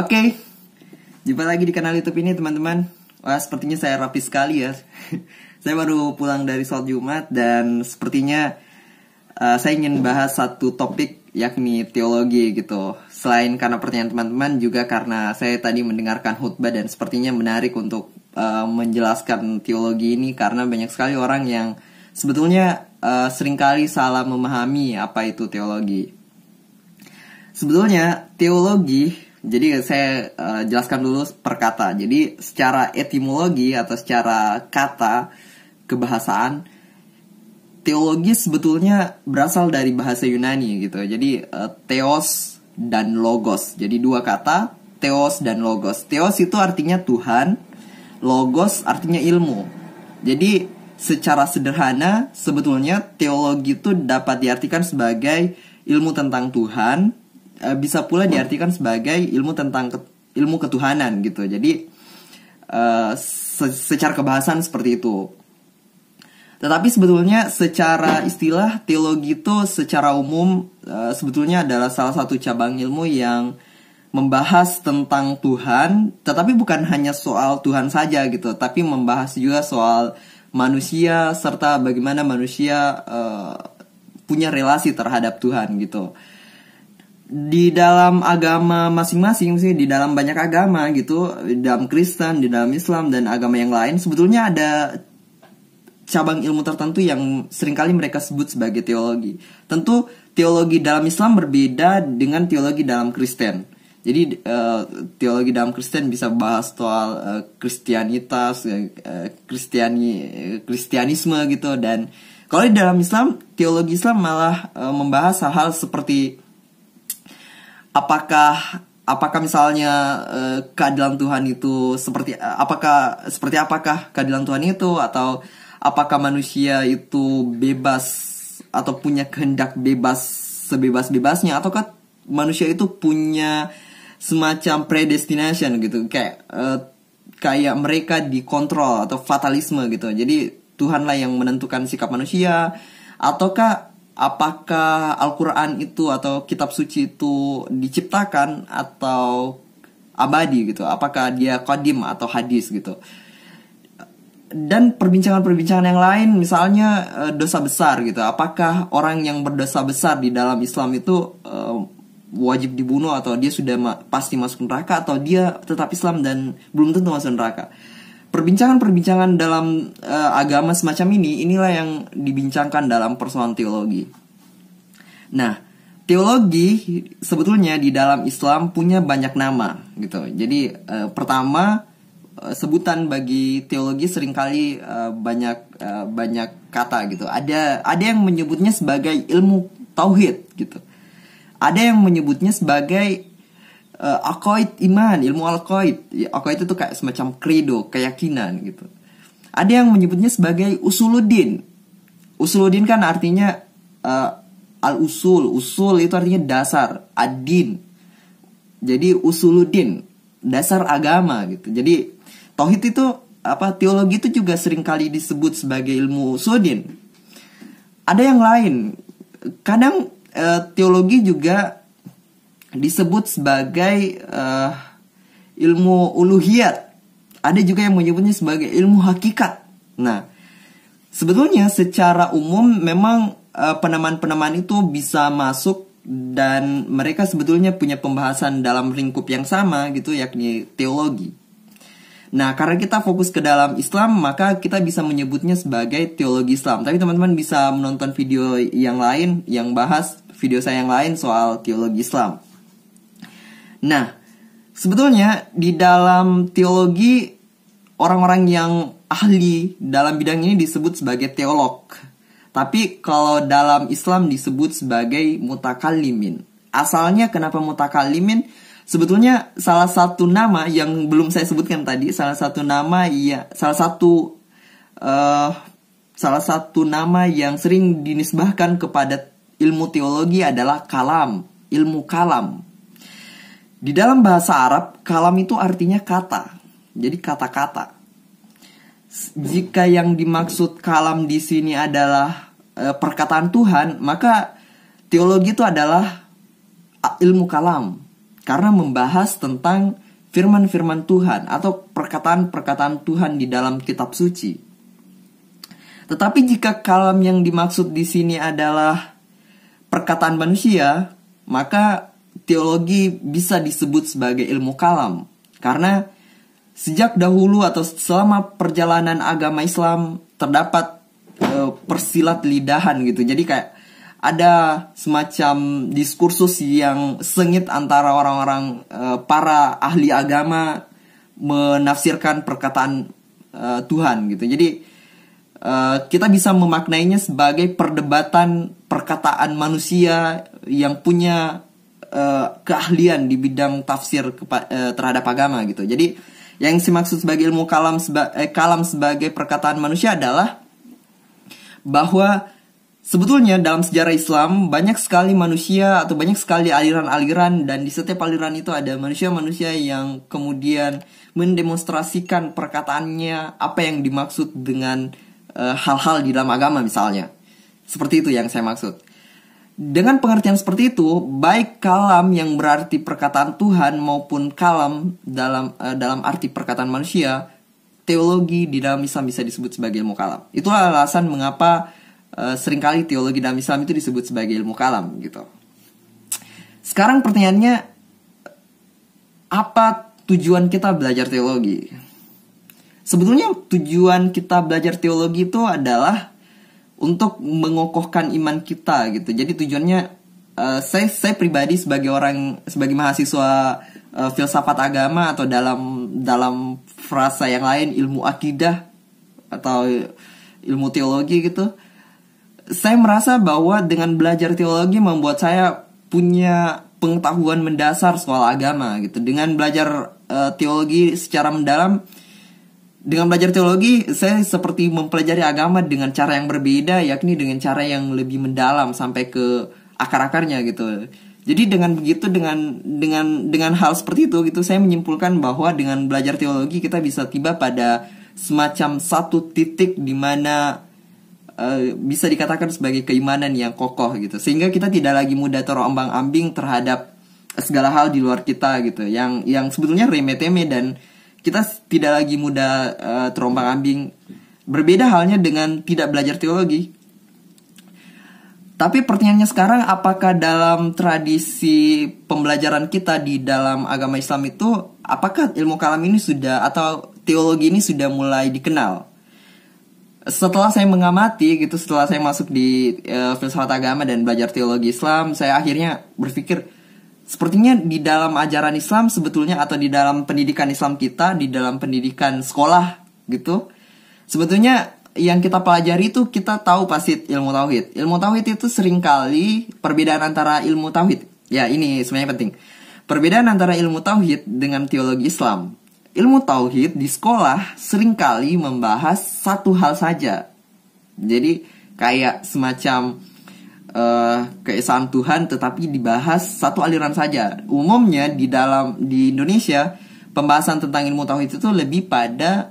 Oke, okay. jumpa lagi di kanal YouTube ini teman-teman. Wah, sepertinya saya rapi sekali ya. saya baru pulang dari sholat Jumat dan sepertinya uh, saya ingin bahas satu topik yakni teologi gitu. Selain karena pertanyaan teman-teman juga karena saya tadi mendengarkan khutbah dan sepertinya menarik untuk uh, menjelaskan teologi ini karena banyak sekali orang yang sebetulnya uh, seringkali salah memahami apa itu teologi. Sebetulnya teologi jadi saya uh, jelaskan dulu per kata. Jadi secara etimologi atau secara kata kebahasaan teologis sebetulnya berasal dari bahasa Yunani gitu. Jadi uh, theos dan logos. Jadi dua kata theos dan logos. Theos itu artinya Tuhan, logos artinya ilmu. Jadi secara sederhana sebetulnya teologi itu dapat diartikan sebagai ilmu tentang Tuhan uh, bisa pula diartikan sebagai ilmu tentang ke, ilmu ketuhanan gitu. Jadi uh, se secara kebahasan seperti itu. Tetapi sebetulnya secara istilah teologi itu secara umum uh, sebetulnya adalah salah satu cabang ilmu yang membahas tentang Tuhan, tetapi bukan hanya soal Tuhan saja gitu, tapi membahas juga soal manusia serta bagaimana manusia uh, punya relasi terhadap Tuhan gitu di dalam agama masing-masing sih di dalam banyak agama gitu di dalam Kristen di dalam Islam dan agama yang lain sebetulnya ada cabang ilmu tertentu yang seringkali mereka sebut sebagai teologi tentu teologi dalam Islam berbeda dengan teologi dalam Kristen jadi eh, teologi dalam Kristen bisa bahas soal eh, kristianitas eh, kristiani kristianisme gitu dan kalau di dalam Islam teologi Islam malah membahas hal-hal seperti apakah apakah misalnya uh, keadilan Tuhan itu seperti eh, apakah seperti apakah keadilan Tuhan itu atau apakah manusia itu bebas atau punya kehendak bebas sebebas-bebasnya ataukah manusia itu punya semacam predestination gitu kayak uh, kayak mereka dikontrol atau fatalisme gitu jadi Tuhanlah yang menentukan sikap manusia ataukah apakah Al-Quran itu atau kitab suci itu diciptakan atau abadi gitu apakah dia kodim atau hadis gitu dan perbincangan-perbincangan yang lain misalnya eh, dosa besar gitu apakah orang yang berdosa besar di dalam Islam itu uh, wajib dibunuh atau dia sudah ma pasti masuk neraka atau dia tetap Islam dan belum tentu masuk neraka perbincangan-perbincangan dalam uh, agama semacam ini inilah yang dibincangkan dalam persoalan teologi. Nah, teologi sebetulnya di dalam Islam punya banyak nama gitu. Jadi uh, pertama eh, sebutan bagi teologi seringkali uh, banyak uh, banyak kata gitu. Ada ada yang menyebutnya sebagai ilmu tauhid gitu. Ada yang menyebutnya sebagai uh, eh, akoid iman ilmu alkoid akoid ya, itu kayak semacam kredo keyakinan gitu ada yang menyebutnya sebagai usuludin usuludin kan artinya uh, eh, al usul usul itu artinya dasar adin jadi usuludin dasar agama gitu jadi tauhid itu apa teologi itu juga sering kali disebut sebagai ilmu usuludin ada yang lain kadang e, teologi juga disebut sebagai uh, ilmu uluhiyat. Ada juga yang menyebutnya sebagai ilmu hakikat. Nah, sebetulnya secara umum memang eh, penamaan-penamaan uh, itu bisa masuk dan mereka sebetulnya punya pembahasan dalam lingkup yang sama gitu yakni teologi. Nah, karena kita fokus ke dalam Islam, maka kita bisa menyebutnya sebagai teologi Islam. Tapi teman-teman bisa menonton video yang lain yang bahas video saya yang lain soal teologi Islam. Nah, sebetulnya di dalam teologi orang-orang yang ahli dalam bidang ini disebut sebagai teolog. Tapi kalau dalam Islam disebut sebagai mutakalimin. Asalnya kenapa mutakalimin? Sebetulnya salah satu nama yang belum saya sebutkan tadi, salah satu nama iya, salah satu uh, salah satu nama yang sering dinisbahkan kepada ilmu teologi adalah kalam, ilmu kalam. Di dalam bahasa Arab, kalam itu artinya kata. Jadi kata-kata. Jika yang dimaksud kalam di sini adalah e, perkataan Tuhan, maka teologi itu adalah ilmu kalam. Karena membahas tentang firman-firman Tuhan atau perkataan-perkataan Tuhan di dalam kitab suci. Tetapi jika kalam yang dimaksud di sini adalah perkataan manusia, maka teologi bisa disebut sebagai ilmu kalam karena sejak dahulu atau selama perjalanan agama Islam terdapat e, persilat lidahan gitu. Jadi kayak ada semacam diskursus yang sengit antara orang-orang e, para ahli agama menafsirkan perkataan e, Tuhan gitu. Jadi Uh, kita bisa memaknainya sebagai perdebatan perkataan manusia yang punya Eh, keahlian di bidang tafsir kepa, uh, terhadap agama gitu. Jadi yang dimaksud sebagai ilmu kalam seba, eh, kalam sebagai perkataan manusia adalah bahwa Sebetulnya dalam sejarah Islam banyak sekali manusia atau banyak sekali aliran-aliran dan di setiap aliran itu ada manusia-manusia yang kemudian mendemonstrasikan perkataannya apa yang dimaksud dengan eh, hal-hal uh, di dalam agama misalnya. Seperti itu yang saya maksud. Dengan pengertian seperti itu, baik kalam yang berarti perkataan Tuhan maupun kalam dalam uh, dalam arti perkataan manusia, teologi di dalam Islam bisa disebut sebagai ilmu kalam. Itulah alasan mengapa uh, seringkali teologi dalam Islam itu disebut sebagai ilmu kalam gitu. Sekarang pertanyaannya apa tujuan kita belajar teologi? Sebetulnya tujuan kita belajar teologi itu adalah untuk mengokohkan iman kita gitu. Jadi tujuannya uh, saya saya pribadi sebagai orang sebagai mahasiswa uh, filsafat agama atau dalam dalam frasa yang lain ilmu akidah atau ilmu teologi gitu. Saya merasa bahwa dengan belajar teologi membuat saya punya pengetahuan mendasar soal agama gitu. Dengan belajar uh, teologi secara mendalam dengan belajar teologi, saya seperti mempelajari agama dengan cara yang berbeda, yakni dengan cara yang lebih mendalam sampai ke akar-akarnya gitu. Jadi dengan begitu dengan dengan dengan hal seperti itu gitu, saya menyimpulkan bahwa dengan belajar teologi kita bisa tiba pada semacam satu titik di mana uh, bisa dikatakan sebagai keimanan yang kokoh gitu, sehingga kita tidak lagi mudah terombang-ambing terhadap segala hal di luar kita gitu, yang yang sebetulnya remeh-temeh dan kita tidak lagi mudah eh, uh, terombang ambing. Berbeda halnya dengan tidak belajar teologi. Tapi pertanyaannya sekarang, apakah dalam tradisi pembelajaran kita di dalam agama Islam itu, apakah ilmu kalam ini sudah atau teologi ini sudah mulai dikenal? Setelah saya mengamati gitu, setelah saya masuk di uh, filsafat agama dan belajar teologi Islam, saya akhirnya berpikir, sepertinya di dalam ajaran Islam sebetulnya atau di dalam pendidikan Islam kita, di dalam pendidikan sekolah gitu. Sebetulnya yang kita pelajari itu kita tahu pasti ilmu tauhid. Ilmu tauhid itu seringkali perbedaan antara ilmu tauhid. Ya, ini sebenarnya penting. Perbedaan antara ilmu tauhid dengan teologi Islam. Ilmu tauhid di sekolah seringkali membahas satu hal saja. Jadi kayak semacam uh, keesaan Tuhan tetapi dibahas satu aliran saja. Umumnya di dalam di Indonesia pembahasan tentang ilmu tauhid itu lebih pada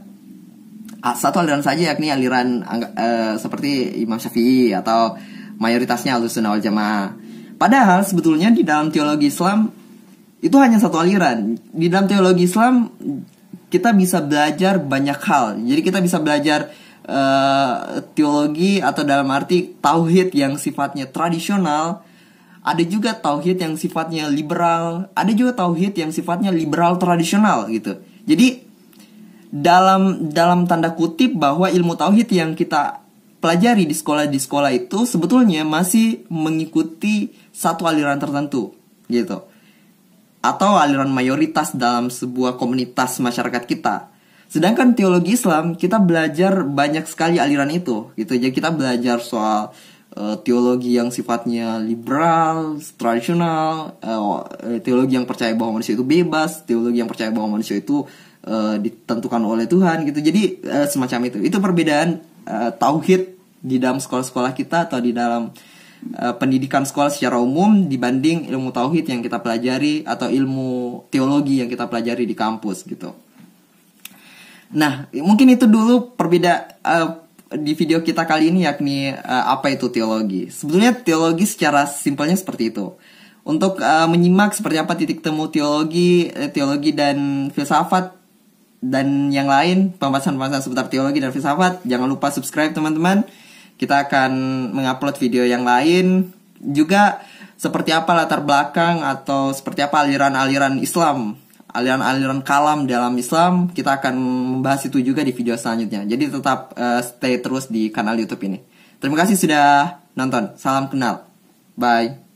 ah, satu aliran saja yakni aliran uh, seperti Imam Syafi'i atau mayoritasnya Ahlussunnah wal Jamaah. Padahal sebetulnya di dalam teologi Islam itu hanya satu aliran. Di dalam teologi Islam kita bisa belajar banyak hal. Jadi kita bisa belajar uh, teologi atau dalam arti tauhid yang sifatnya tradisional, ada juga tauhid yang sifatnya liberal, ada juga tauhid yang sifatnya liberal tradisional gitu. Jadi dalam dalam tanda kutip bahwa ilmu tauhid yang kita pelajari di sekolah di sekolah itu sebetulnya masih mengikuti satu aliran tertentu gitu atau aliran mayoritas dalam sebuah komunitas masyarakat kita Sedangkan teologi Islam kita belajar banyak sekali aliran itu gitu. Jadi kita belajar soal eh, teologi yang sifatnya liberal, tradisional, eh, eh, teologi yang percaya bahwa manusia itu bebas, teologi yang percaya bahwa manusia itu ditentukan oleh Tuhan gitu. Jadi semacam itu. Itu perbedaan tauhid di dalam sekolah-sekolah kita atau di dalam pendidikan sekolah secara umum dibanding ilmu tauhid yang kita pelajari atau ilmu teologi yang kita pelajari di kampus gitu. Nah, mungkin itu dulu perbeda uh, di video kita kali ini yakni uh, apa itu teologi. Sebetulnya teologi secara simpelnya seperti itu. Untuk uh, menyimak seperti apa titik temu teologi, teologi dan filsafat dan yang lain pembahasan-pembahasan seputar teologi dan filsafat, jangan lupa subscribe teman-teman. Kita akan mengupload video yang lain juga seperti apa latar belakang atau seperti apa aliran-aliran Islam aliran-aliran kalam dalam Islam. Kita akan membahas itu juga di video selanjutnya. Jadi tetap uh, stay terus di kanal YouTube ini. Terima kasih sudah nonton. Salam kenal. Bye.